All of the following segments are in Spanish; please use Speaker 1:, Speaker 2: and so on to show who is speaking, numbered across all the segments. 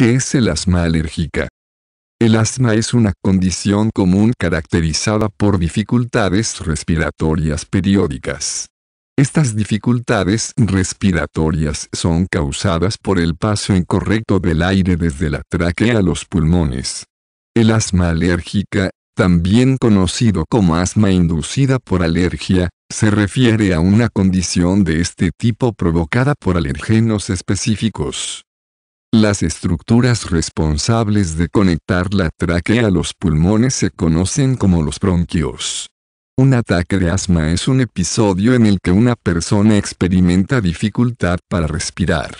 Speaker 1: ¿Qué es el asma alérgica? El asma es una condición común caracterizada por dificultades respiratorias periódicas. Estas dificultades respiratorias son causadas por el paso incorrecto del aire desde la tráquea a los pulmones. El asma alérgica, también conocido como asma inducida por alergia, se refiere a una condición de este tipo provocada por alergenos específicos. Las estructuras responsables de conectar la tráquea a los pulmones se conocen como los bronquios. Un ataque de asma es un episodio en el que una persona experimenta dificultad para respirar.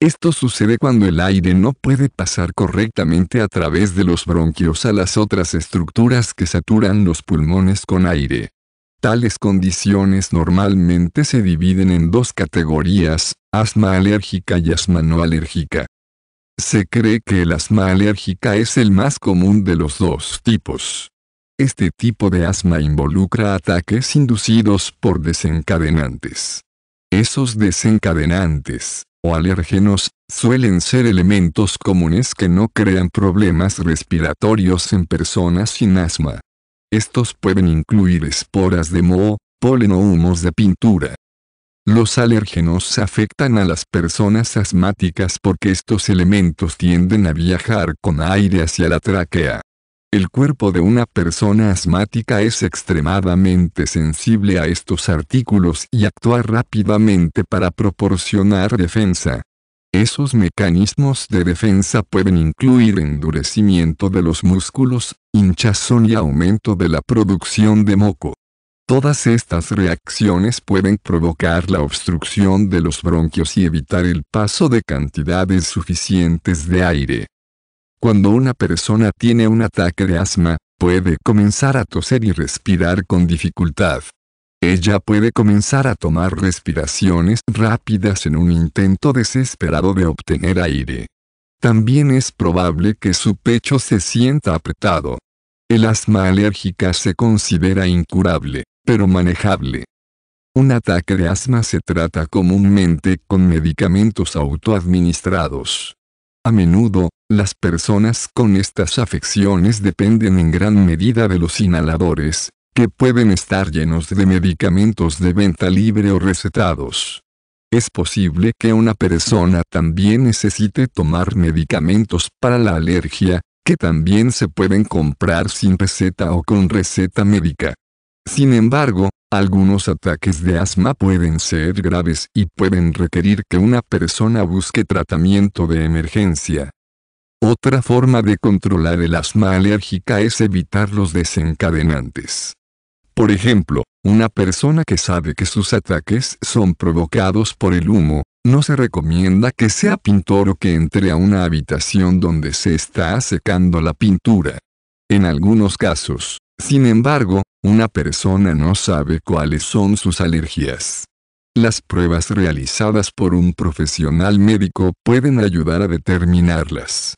Speaker 1: Esto sucede cuando el aire no puede pasar correctamente a través de los bronquios a las otras estructuras que saturan los pulmones con aire. Tales condiciones normalmente se dividen en dos categorías, asma alérgica y asma no alérgica. Se cree que el asma alérgica es el más común de los dos tipos. Este tipo de asma involucra ataques inducidos por desencadenantes. Esos desencadenantes, o alérgenos, suelen ser elementos comunes que no crean problemas respiratorios en personas sin asma. Estos pueden incluir esporas de moho, polen o humos de pintura. Los alérgenos afectan a las personas asmáticas porque estos elementos tienden a viajar con aire hacia la tráquea. El cuerpo de una persona asmática es extremadamente sensible a estos artículos y actúa rápidamente para proporcionar defensa. Esos mecanismos de defensa pueden incluir endurecimiento de los músculos, hinchazón y aumento de la producción de moco. Todas estas reacciones pueden provocar la obstrucción de los bronquios y evitar el paso de cantidades suficientes de aire. Cuando una persona tiene un ataque de asma, puede comenzar a toser y respirar con dificultad. Ella puede comenzar a tomar respiraciones rápidas en un intento desesperado de obtener aire. También es probable que su pecho se sienta apretado. El asma alérgica se considera incurable pero manejable. Un ataque de asma se trata comúnmente con medicamentos autoadministrados. A menudo, las personas con estas afecciones dependen en gran medida de los inhaladores, que pueden estar llenos de medicamentos de venta libre o recetados. Es posible que una persona también necesite tomar medicamentos para la alergia, que también se pueden comprar sin receta o con receta médica. Sin embargo, algunos ataques de asma pueden ser graves y pueden requerir que una persona busque tratamiento de emergencia. Otra forma de controlar el asma alérgica es evitar los desencadenantes. Por ejemplo, una persona que sabe que sus ataques son provocados por el humo, no se recomienda que sea pintor o que entre a una habitación donde se está secando la pintura. En algunos casos, sin embargo, una persona no sabe cuáles son sus alergias. Las pruebas realizadas por un profesional médico pueden ayudar a determinarlas.